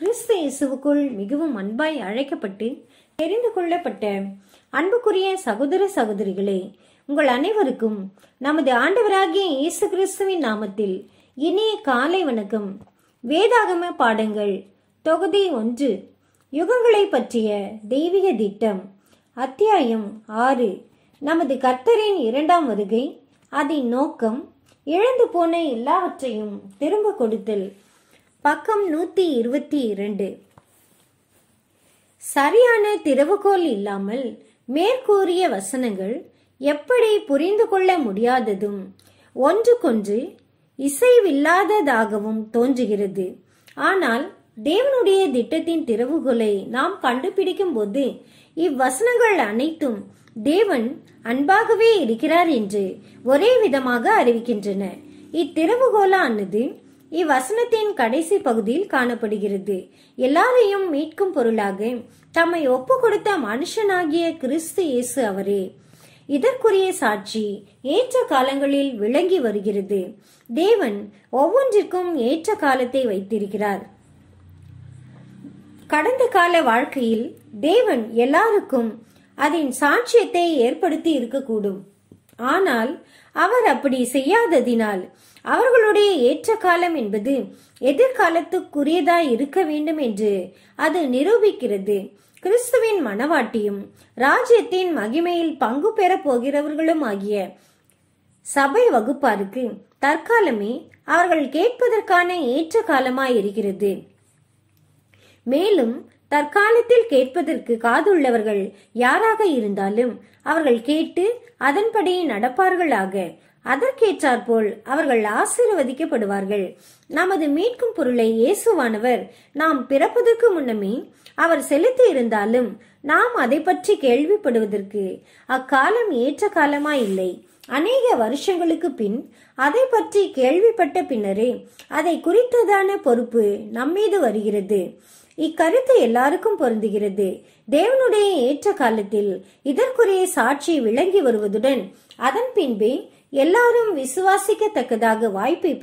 கிறிஸ்து இயேசுவுக்குள் மிகவும் அன்பாய் அழைக்கப்பட்டு தெரிந்து கொள்ளப்பட்ட அன்புக்குரிய சகோதர சகோதரிகளே உங்கள் அனைவருக்கும் நமது ஆண்டவராகிய இயேசு கிறிஸ்துவின் நாமத்தில் இனிய காலை வணக்கம் வேதாகம பாடங்கள் தொகுதி ஒன்று யுகங்களை பற்றிய தெய்வீக திட்டம் அத்தியாயம் ஆறு நமது கர்த்தரின் இரண்டாம் வருகை அதன் நோக்கம் இழந்து போன எல்லாவற்றையும் திரும்ப கொடுத்தல் பக்கம் நூத்தி இருபத்தி இரண்டு சரியான திறவுகோல் இல்லாமல் மேற்கூறிய வசனங்கள் எப்படி புரிந்து கொள்ள முடியாததும் ஒன்றுக்கொன்று இசைவில்லாததாகவும் தோன்றுகிறது ஆனால் தேவனுடைய திட்டத்தின் திறவுகோலை நாம் கண்டுபிடிக்கும் போது இவ்வசனங்கள் அனைத்தும் தேவன் அன்பாகவே இருக்கிறார் என்று ஒரே விதமாக அறிவிக்கின்றன இத்திறவுகோலானது இவ்வசனத்தின் கடைசி பகுதியில் காணப்படுகிறது எல்லாரையும் மீட்கும் பொருளாக தம்மை ஒப்பு கொடுத்த மனுஷனாகிய கிறிஸ்து இயேசு அவரே இதற்குரிய சாட்சி ஏற்ற காலங்களில் விளங்கி வருகிறது தேவன் ஒவ்வொன்றிற்கும் ஏற்ற காலத்தை வைத்திருக்கிறார் கடந்த கால வாழ்க்கையில் தேவன் எல்லாருக்கும் அதன் சாட்சியத்தை ஏற்படுத்தி இருக்கக்கூடும் ஆனால் அவர் அப்படி செய்யாததினால் அவர்களுடைய ஏற்ற காலம் என்பது எதிர்காலத்துக்குரியதாய் இருக்க வேண்டும் என்று அது நிரூபிக்கிறது கிறிஸ்துவின் மனவாட்டியும் ராஜ்யத்தின் மகிமையில் பங்கு பெற போகிறவர்களும் ஆகிய சபை வகுப்பாருக்கு தற்காலமே அவர்கள் கேட்பதற்கான ஏற்ற காலமாய் இருக்கிறது மேலும் தற்காலத்தில் கேட்பதற்கு காதுள்ளவர்கள் யாராக இருந்தாலும் அவர்கள் கேட்டு அதன்படி நடப்பார்களாக அதற்கேற்றாற்போல் அவர்கள் ஆசீர்வதிக்கப்படுவார்கள் நமது மீட்கும் பொருளை இயேசுவானவர் நாம் பிறப்பதற்கு முன்னமே அவர் செலுத்தி இருந்தாலும் நாம் அதை பற்றி கேள்விப்படுவதற்கு அக்காலம் ஏற்ற காலமாயில்லை அநேக வருஷங்களுக்கு பின் அதை பற்றி கேள்விப்பட்ட பின்னரே அதை குறித்ததான பொறுப்பு நம்மீது வருகிறது இக்கருத்து எல்லாருக்கும் பொருந்துகிறது தேவனுடைய ஏற்ற காலத்தில் இதற்குரிய சாட்சி விளங்கி வருவதுடன் அதன் பின்பே எல்லாரும் விசுவாசிக்கத்தக்கதாக வாய்ப்பை